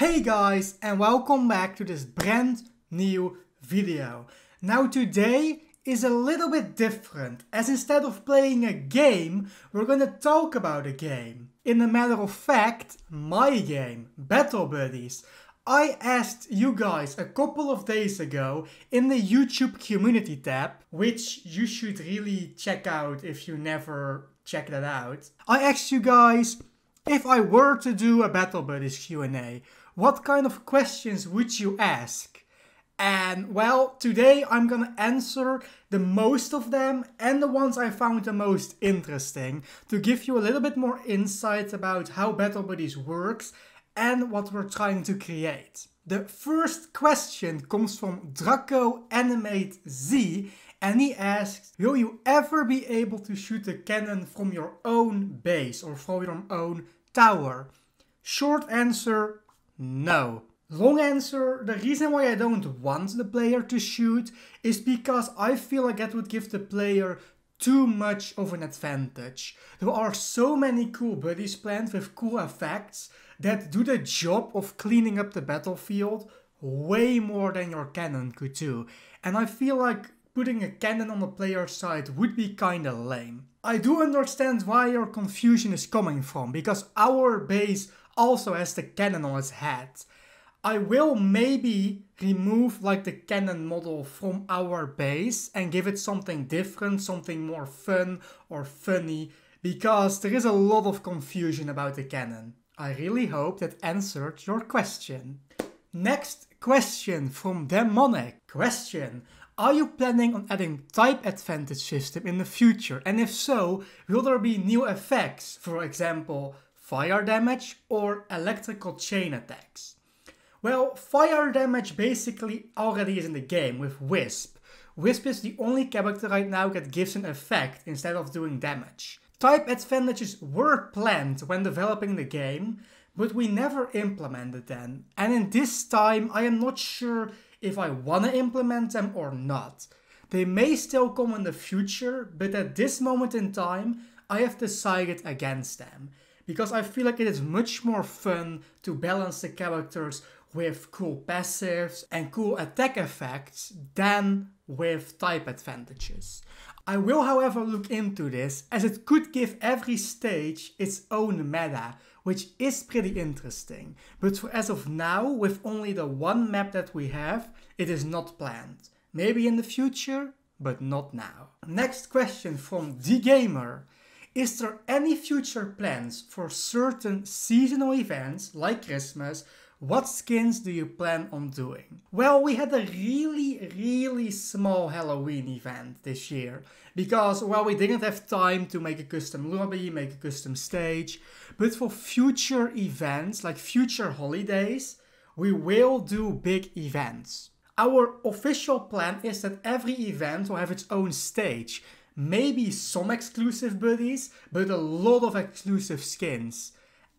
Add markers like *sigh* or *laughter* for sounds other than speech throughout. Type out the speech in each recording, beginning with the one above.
Hey guys and welcome back to this brand new video. Now today is a little bit different as instead of playing a game we're gonna talk about a game. In a matter of fact my game, Battle Buddies. I asked you guys a couple of days ago in the YouTube community tab, which you should really check out if you never check that out. I asked you guys if I were to do a Battle Buddies Q&A, what kind of questions would you ask? And well, today I'm gonna answer the most of them and the ones I found the most interesting to give you a little bit more insight about how Battle Buddies works and what we're trying to create. The first question comes from Draco Animate Z and he asks, will you ever be able to shoot a cannon from your own base or from your own tower? Short answer, no. Long answer, the reason why I don't want the player to shoot is because I feel like that would give the player too much of an advantage. There are so many cool buddies planned with cool effects that do the job of cleaning up the battlefield way more than your cannon could do. And I feel like putting a cannon on the player's side would be kinda lame. I do understand why your confusion is coming from, because our base also has the cannon on its head. I will maybe remove like the cannon model from our base and give it something different, something more fun or funny, because there is a lot of confusion about the cannon. I really hope that answered your question. Next question from Demonic. Question. Are you planning on adding type advantage system in the future? And if so, will there be new effects, for example, fire damage or electrical chain attacks? Well, fire damage basically already is in the game with Wisp. Wisp is the only character right now that gives an effect instead of doing damage. Type advantages were planned when developing the game, but we never implemented them. And in this time, I am not sure if I want to implement them or not. They may still come in the future, but at this moment in time, I have decided against them. Because I feel like it is much more fun to balance the characters with cool passives and cool attack effects than with type advantages. I will however look into this as it could give every stage its own meta, which is pretty interesting. But for as of now, with only the one map that we have, it is not planned. Maybe in the future, but not now. Next question from The Gamer. Is there any future plans for certain seasonal events like Christmas? What skins do you plan on doing? Well, we had a really, really small Halloween event this year because, well, we didn't have time to make a custom lobby, make a custom stage. But for future events, like future holidays, we will do big events. Our official plan is that every event will have its own stage. Maybe some exclusive buddies, but a lot of exclusive skins.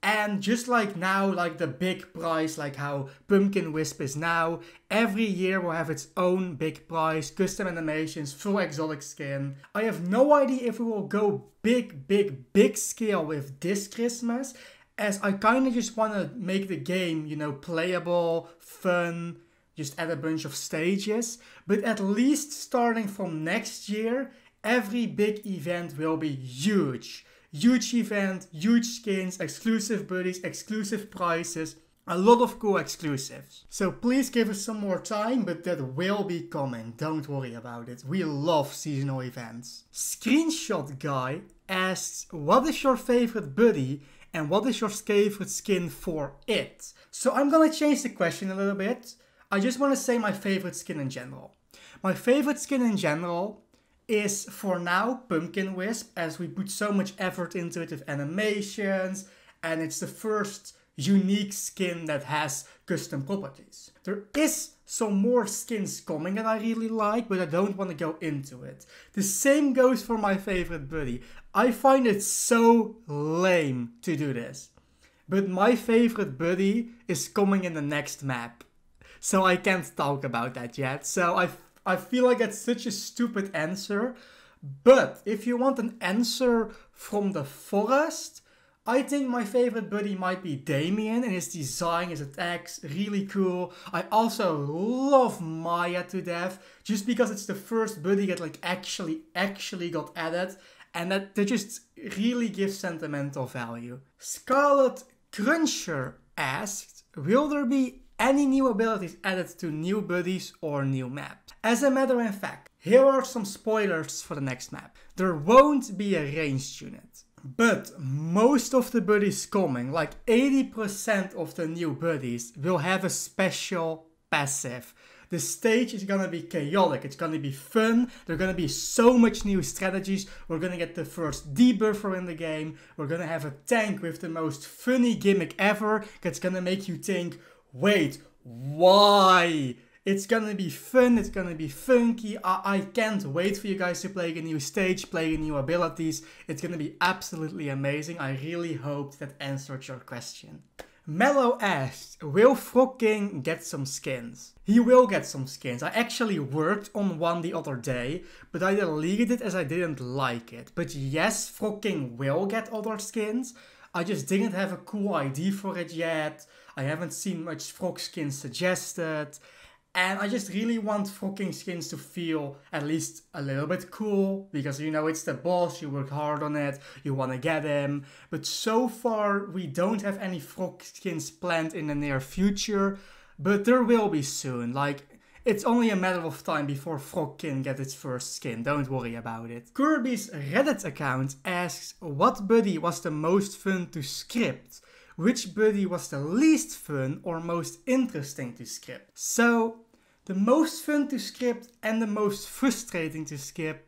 And just like now, like the big prize, like how Pumpkin Wisp is now, every year will have its own big prize, custom animations, full exotic skin. I have no idea if we will go big, big, big scale with this Christmas, as I kind of just want to make the game, you know, playable, fun, just add a bunch of stages. But at least starting from next year, every big event will be huge. Huge event, huge skins, exclusive buddies, exclusive prices, a lot of cool exclusives. So please give us some more time, but that will be coming, don't worry about it. We love seasonal events. Screenshot Guy asks, what is your favorite buddy and what is your favorite skin for it? So I'm gonna change the question a little bit. I just wanna say my favorite skin in general. My favorite skin in general is for now Pumpkin Wisp, as we put so much effort into it with animations, and it's the first unique skin that has custom properties. There is some more skins coming that I really like, but I don't want to go into it. The same goes for my favorite buddy. I find it so lame to do this. But my favorite buddy is coming in the next map. So I can't talk about that yet. So I I feel like that's such a stupid answer. But if you want an answer from the forest, I think my favorite buddy might be Damien and his design, his attacks, really cool. I also love Maya to death, just because it's the first buddy that like actually, actually got added. And that, that just really gives sentimental value. Scarlet Cruncher asked, will there be any new abilities added to new buddies or new maps. As a matter of fact, here are some spoilers for the next map. There won't be a ranged unit. But most of the buddies coming, like 80% of the new buddies, will have a special passive. The stage is gonna be chaotic, it's gonna be fun, there are gonna be so much new strategies, we're gonna get the first debuffer in the game, we're gonna have a tank with the most funny gimmick ever, that's gonna make you think, wait, why? It's gonna be fun, it's gonna be funky. I, I can't wait for you guys to play a new stage, play new abilities. It's gonna be absolutely amazing. I really hope that answered your question. Mellow asked, will Frog get some skins? He will get some skins. I actually worked on one the other day, but I deleted it as I didn't like it. But yes, Frog will get other skins. I just didn't have a cool ID for it yet. I haven't seen much frog skins suggested. And I just really want frocking skins to feel at least a little bit cool because you know it's the boss, you work hard on it, you want to get him. But so far, we don't have any frog skins planned in the near future, but there will be soon. Like, it's only a matter of time before Frogkin gets its first skin, don't worry about it. Kirby's Reddit account asks what buddy was the most fun to script? which buddy was the least fun or most interesting to script? So the most fun to script and the most frustrating to skip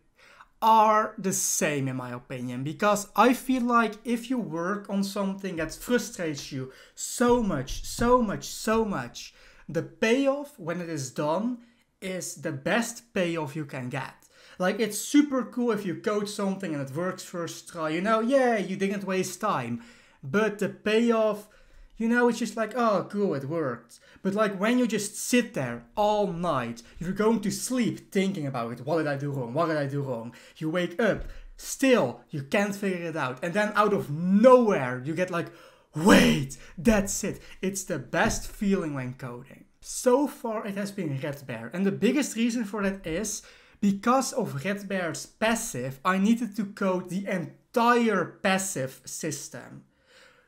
are the same in my opinion because I feel like if you work on something that frustrates you so much, so much, so much, the payoff when it is done is the best payoff you can get. Like it's super cool if you code something and it works first try, you know, yeah, you didn't waste time. But the payoff, you know, it's just like, oh, cool, it worked. But like when you just sit there all night, you're going to sleep thinking about it. What did I do wrong? What did I do wrong? You wake up, still, you can't figure it out. And then out of nowhere, you get like, wait, that's it. It's the best feeling when coding. So far, it has been Red Bear. And the biggest reason for that is because of Red Bear's passive, I needed to code the entire passive system.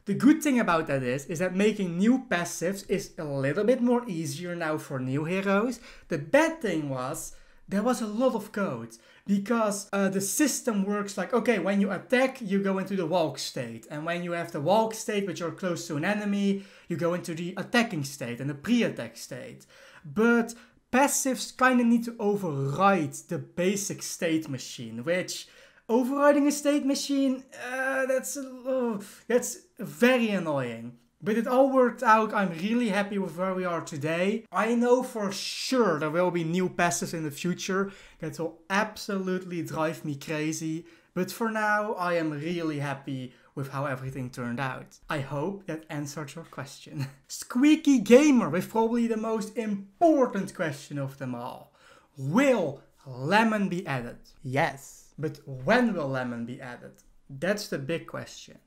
The good thing about that is, is that making new passives is a little bit more easier now for new heroes. The bad thing was, there was a lot of code because uh, the system works like okay when you attack you go into the walk state and when you have the walk state which you're close to an enemy you go into the attacking state and the pre-attack state but passives kind of need to override the basic state machine which Overriding a state machine, uh, that's, uh, that's very annoying. But it all worked out. I'm really happy with where we are today. I know for sure there will be new passes in the future that will absolutely drive me crazy. But for now, I am really happy with how everything turned out. I hope that answered your question. *laughs* Squeaky Gamer with probably the most important question of them all. Will Lemon be added? Yes. But when will lemon be added? That's the big question.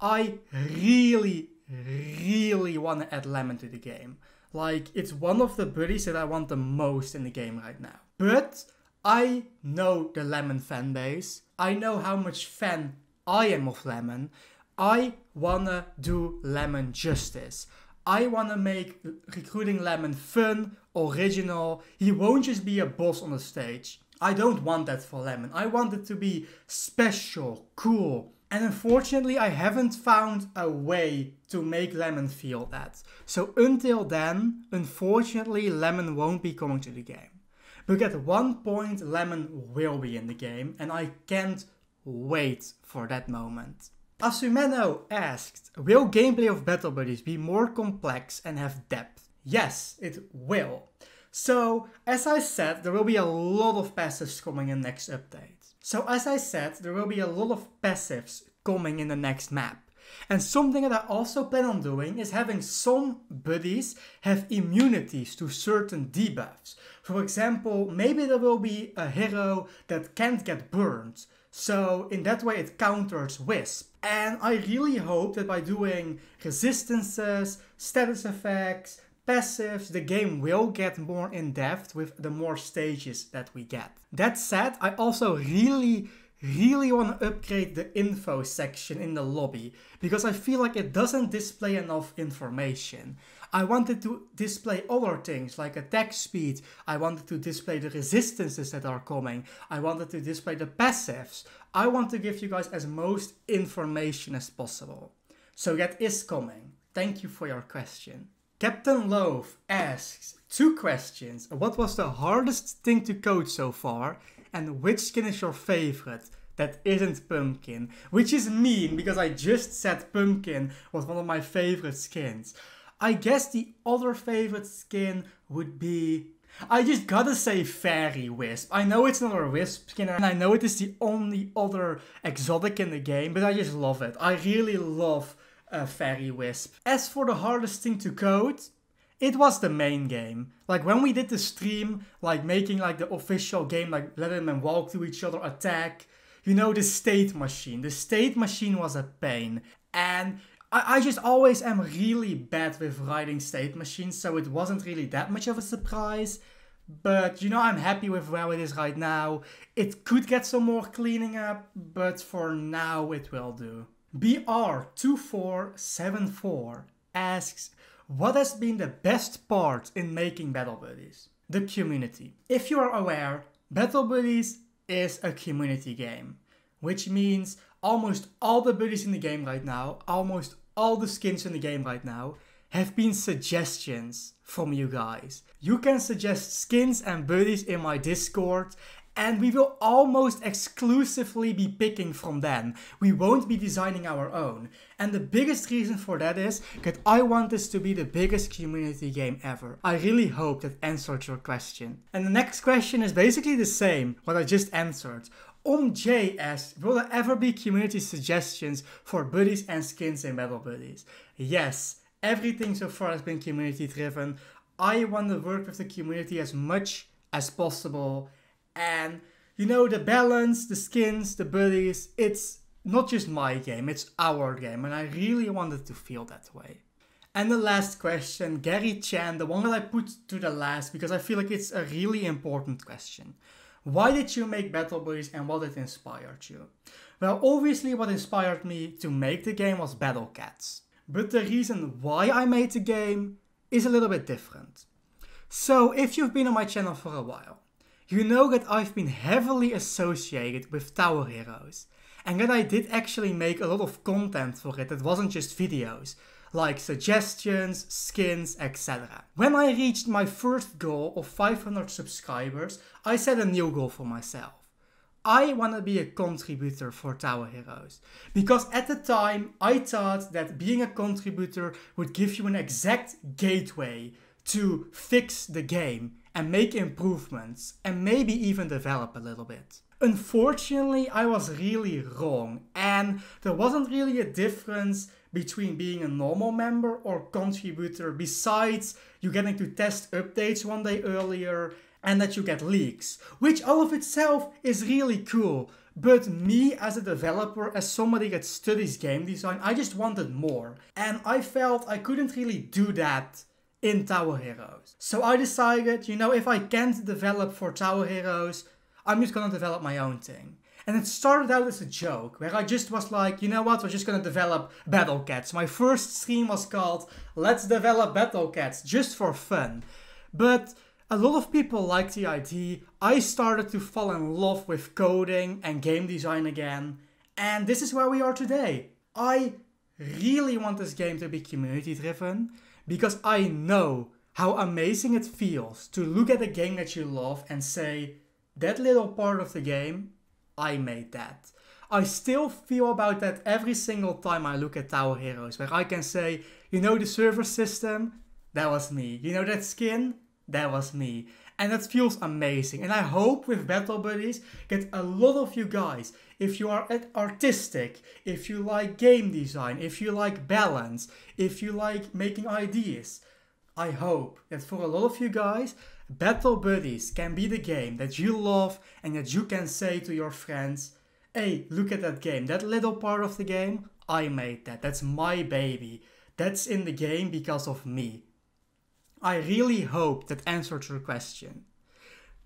I really, really want to add lemon to the game. Like, it's one of the buddies that I want the most in the game right now. But I know the lemon fan base. I know how much fan I am of lemon. I wanna do lemon justice. I wanna make recruiting lemon fun, original. He won't just be a boss on the stage. I don't want that for Lemon. I want it to be special, cool. And unfortunately, I haven't found a way to make Lemon feel that. So until then, unfortunately, Lemon won't be coming to the game. But at one point, Lemon will be in the game, and I can't wait for that moment. Asumeno asked, will gameplay of Battle Buddies be more complex and have depth? Yes, it will. So, as I said, there will be a lot of passives coming in next update. So as I said, there will be a lot of passives coming in the next map. And something that I also plan on doing is having some buddies have immunities to certain debuffs. For example, maybe there will be a hero that can't get burned. So in that way it counters Wisp. And I really hope that by doing resistances, status effects, passives, the game will get more in depth with the more stages that we get. That said, I also really really want to upgrade the info section in the lobby because I feel like it doesn't display enough information. I wanted to display other things like attack speed, I wanted to display the resistances that are coming, I wanted to display the passives. I want to give you guys as most information as possible. So that is coming. Thank you for your question. Captain Loaf asks two questions. What was the hardest thing to coach so far? And which skin is your favorite? That isn't pumpkin. Which is mean because I just said pumpkin was one of my favorite skins. I guess the other favorite skin would be I just gotta say Fairy Wisp. I know it's not a Wisp skin and I know it is the only other exotic in the game, but I just love it. I really love a fairy wisp. As for the hardest thing to code, it was the main game. Like when we did the stream, like making like the official game, like letting them walk to each other, attack, you know, the state machine. The state machine was a pain. And I, I just always am really bad with writing state machines, so it wasn't really that much of a surprise. But you know, I'm happy with where it is right now. It could get some more cleaning up, but for now it will do. BR2474 asks, what has been the best part in making Battle Buddies? The community. If you are aware, Battle Buddies is a community game, which means almost all the buddies in the game right now, almost all the skins in the game right now, have been suggestions from you guys. You can suggest skins and buddies in my Discord, and we will almost exclusively be picking from them. We won't be designing our own. And the biggest reason for that is that I want this to be the biggest community game ever. I really hope that answered your question. And the next question is basically the same, what I just answered. On J asks, will there ever be community suggestions for buddies and skins in Battle Buddies? Yes, everything so far has been community driven. I want to work with the community as much as possible and you know the balance, the skins, the buddies. It's not just my game; it's our game, and I really wanted to feel that way. And the last question, Gary Chan, the one that I put to the last because I feel like it's a really important question. Why did you make Battle Buddies and what it inspired you? Well, obviously, what inspired me to make the game was Battle Cats. But the reason why I made the game is a little bit different. So, if you've been on my channel for a while, you know that I've been heavily associated with Tower Heroes, and that I did actually make a lot of content for it that wasn't just videos, like suggestions, skins, etc. When I reached my first goal of 500 subscribers, I set a new goal for myself. I want to be a contributor for Tower Heroes. Because at the time, I thought that being a contributor would give you an exact gateway to fix the game and make improvements and maybe even develop a little bit. Unfortunately, I was really wrong and there wasn't really a difference between being a normal member or contributor besides you getting to test updates one day earlier and that you get leaks, which all of itself is really cool. But me as a developer, as somebody that studies game design, I just wanted more. And I felt I couldn't really do that in Tower Heroes. So I decided, you know, if I can't develop for Tower Heroes, I'm just gonna develop my own thing. And it started out as a joke, where I just was like, you know what, we're just gonna develop Battle Cats. My first stream was called Let's Develop Battle Cats, just for fun. But a lot of people liked the idea. I started to fall in love with coding and game design again. And this is where we are today. I really want this game to be community driven because I know how amazing it feels to look at a game that you love and say, that little part of the game, I made that. I still feel about that every single time I look at Tower Heroes, where I can say, you know, the server system, that was me. You know, that skin, that was me and that feels amazing. And I hope with Battle Buddies that a lot of you guys, if you are artistic, if you like game design, if you like balance, if you like making ideas, I hope that for a lot of you guys, Battle Buddies can be the game that you love and that you can say to your friends, hey, look at that game, that little part of the game, I made that, that's my baby. That's in the game because of me. I really hope that answered your question.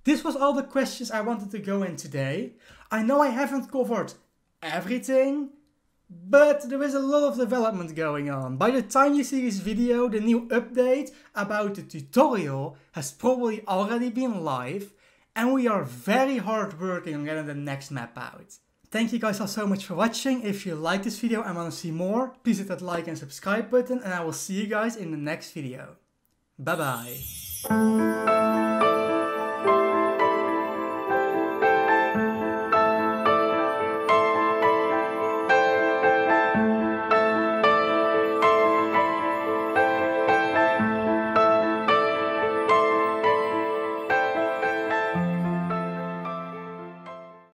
This was all the questions I wanted to go in today. I know I haven't covered everything, but there is a lot of development going on. By the time you see this video, the new update about the tutorial has probably already been live, and we are very hard working on getting the next map out. Thank you guys all so much for watching. If you like this video and want to see more, please hit that like and subscribe button, and I will see you guys in the next video. Bye bye.